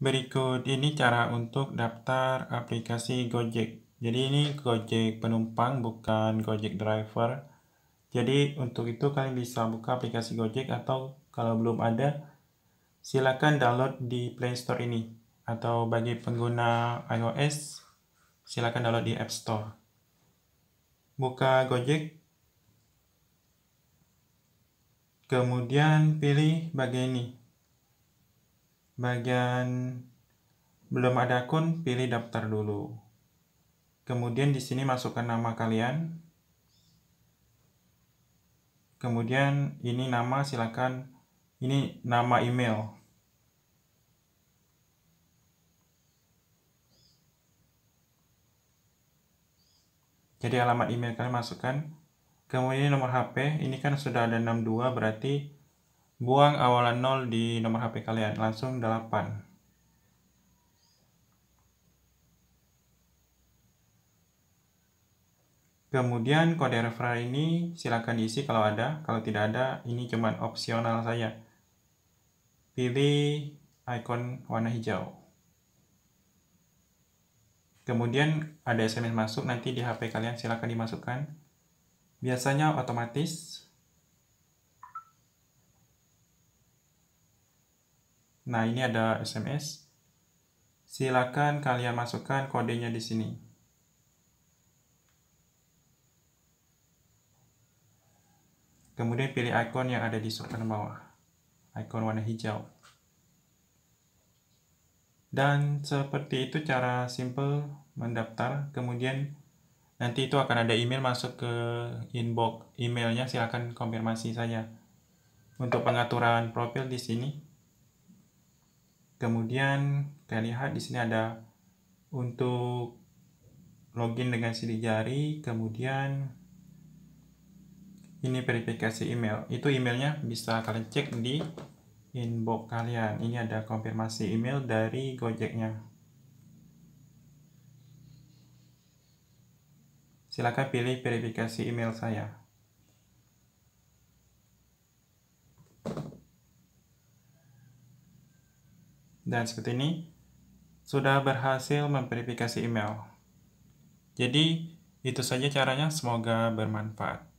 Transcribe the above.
Berikut ini cara untuk daftar aplikasi Gojek. Jadi ini Gojek penumpang bukan Gojek driver. Jadi untuk itu kalian bisa buka aplikasi Gojek atau kalau belum ada silakan download di Play Store ini atau bagi pengguna iOS silakan download di App Store. Buka Gojek. Kemudian pilih bagian ini, bagian belum ada akun, pilih daftar dulu. Kemudian di sini masukkan nama kalian. Kemudian ini nama silakan ini nama email. Jadi alamat email kalian masukkan. Kemudian nomor HP, ini kan sudah ada 62 berarti Buang awalan 0 di nomor HP kalian. Langsung 8. Kemudian kode referral ini silakan diisi kalau ada, kalau tidak ada ini cuma opsional saya. Pilih icon warna hijau. Kemudian ada SMS masuk nanti di HP kalian silakan dimasukkan. Biasanya otomatis Nah, ini ada SMS. Silakan kalian masukkan kodenya di sini. Kemudian pilih ikon yang ada di sopan bawah. Ikon warna hijau. Dan seperti itu cara simple mendaftar. Kemudian nanti itu akan ada email masuk ke inbox emailnya silakan konfirmasi saja untuk pengaturan profil di sini kemudian kita lihat di sini ada untuk login dengan sidik jari kemudian ini verifikasi email itu emailnya bisa kalian cek di inbox kalian ini ada konfirmasi email dari gojeknya silakan pilih verifikasi email saya dan seperti ini sudah berhasil memverifikasi email. Jadi, itu saja caranya, semoga bermanfaat.